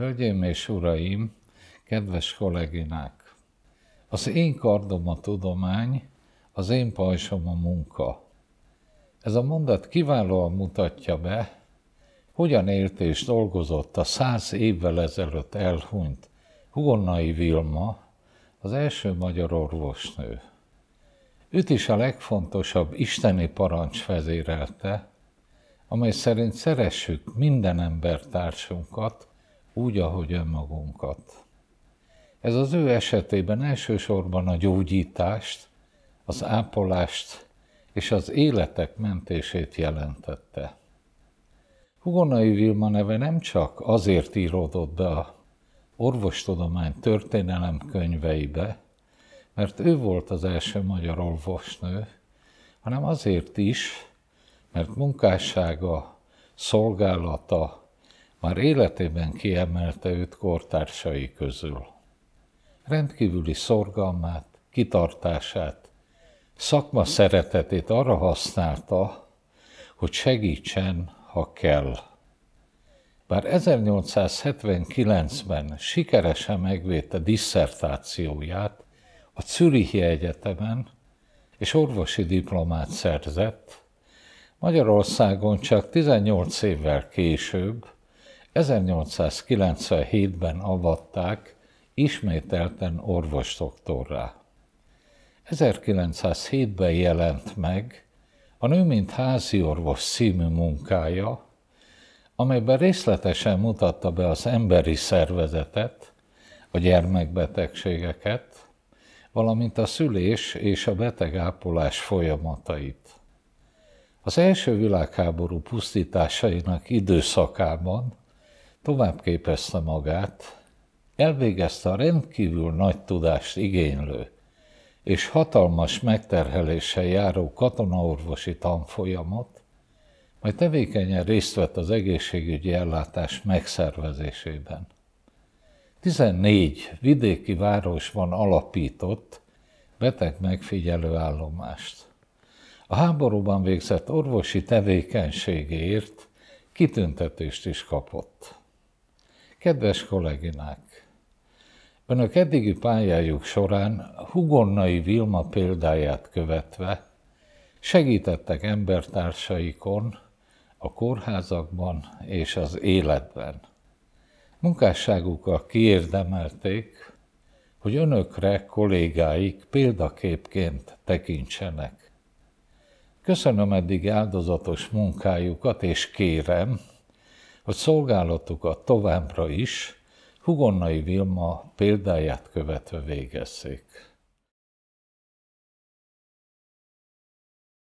Hölgyeim és uraim, kedves kolléginák! Az én kardom a tudomány, az én pajsom a munka. Ez a mondat kiválóan mutatja be, hogyan élt és dolgozott a száz évvel ezelőtt elhunyt Hugonnai Vilma, az első magyar orvosnő. Őt is a legfontosabb isteni parancs vezérelte, amely szerint szeressük minden embertársunkat, úgy, ahogy önmagunkat. Ez az ő esetében elsősorban a gyógyítást, az ápolást és az életek mentését jelentette. Hugonai Vilma neve nem csak azért íródott be a orvostudomány történelem könyveibe, mert ő volt az első magyar orvosnő, hanem azért is, mert munkássága, szolgálata, már életében kiemelte őt kortársai közül. Rendkívüli szorgalmát, kitartását, szakma szeretetét arra használta, hogy segítsen, ha kell. Bár 1879-ben sikeresen megvédte disszertációját a Zürichi Egyetemen, és orvosi diplomát szerzett, Magyarországon csak 18 évvel később, 1897-ben avatták ismételten orvosdoktorrá. 1907-ben jelent meg a Nő mint házi orvos című munkája, amelyben részletesen mutatta be az emberi szervezetet, a gyermekbetegségeket, valamint a szülés és a betegápolás folyamatait. Az első világháború pusztításainak időszakában tovább képezte magát, elvégezte a rendkívül nagy tudást igénylő és hatalmas megterheléssel járó katonaorvosi tanfolyamot, majd tevékenyen részt vett az egészségügyi ellátás megszervezésében. 14 vidéki városban alapított beteg megfigyelő állomást. A háborúban végzett orvosi tevékenységért kitüntetést is kapott. Kedves kolléginák! Önök eddigi pályájuk során Hugonnai Vilma példáját követve segítettek embertársaikon, a kórházakban és az életben. Munkásságukkal kiérdemelték, hogy önökre kollégáik példaképként tekintsenek. Köszönöm eddig áldozatos munkájukat, és kérem, hogy szolgálatukat továbbra is Hugonnai Vilma példáját követve végezzék.